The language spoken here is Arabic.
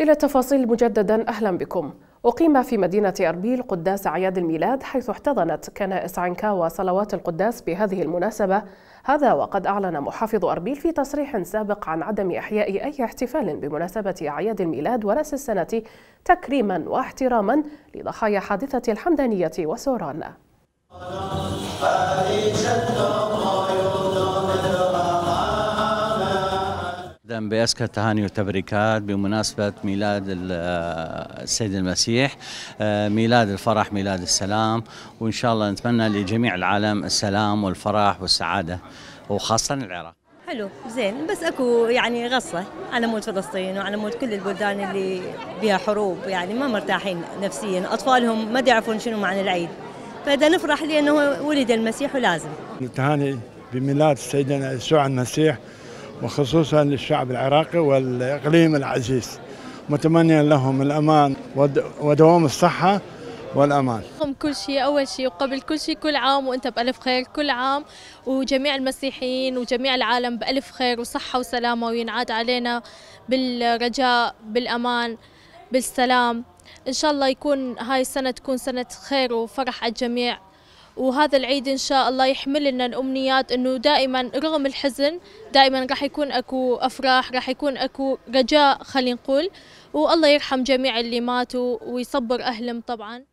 إلى التفاصيل مجددا أهلا بكم أقيم في مدينة أربيل قداس أعياد الميلاد حيث احتضنت كنائس عنكاوى صلوات القداس بهذه المناسبة هذا وقد أعلن محافظ أربيل في تصريح سابق عن عدم إحياء أي احتفال بمناسبة أعياد الميلاد ورأس السنة تكريما واحتراما لضحايا حادثة الحمدانية وسوران بأزكى تهاني وتبريكات بمناسبة ميلاد آه، السيد المسيح آه، ميلاد الفرح ميلاد السلام وإن شاء الله نتمنى لجميع العالم السلام والفرح والسعادة وخاصة العراق حلو زين بس اكو يعني غصه على مود فلسطين وعلى مود كل البلدان اللي بها حروب يعني ما مرتاحين نفسيا اطفالهم ما يعرفون شنو معنى العيد فاذا نفرح لانه ولد المسيح ولازم التهاني بميلاد سيدنا يسوع المسيح وخصوصا للشعب العراقي والإقليم العزيز متمنيا لهم الأمان ودوام الصحة والامان. كل شيء اول شيء وقبل كل شيء كل عام وانت بالف خير كل عام وجميع المسيحيين وجميع العالم بالف خير وصحه وسلامه وينعاد علينا بالرجاء بالامان بالسلام ان شاء الله يكون هاي السنه تكون سنه خير وفرح على الجميع وهذا العيد إن شاء الله يحمل لنا الأمنيات أنه دائما رغم الحزن دائما راح يكون أكو أفراح راح يكون أكو رجاء خلينا نقول والله يرحم جميع اللي ماتوا ويصبر أهلهم طبعا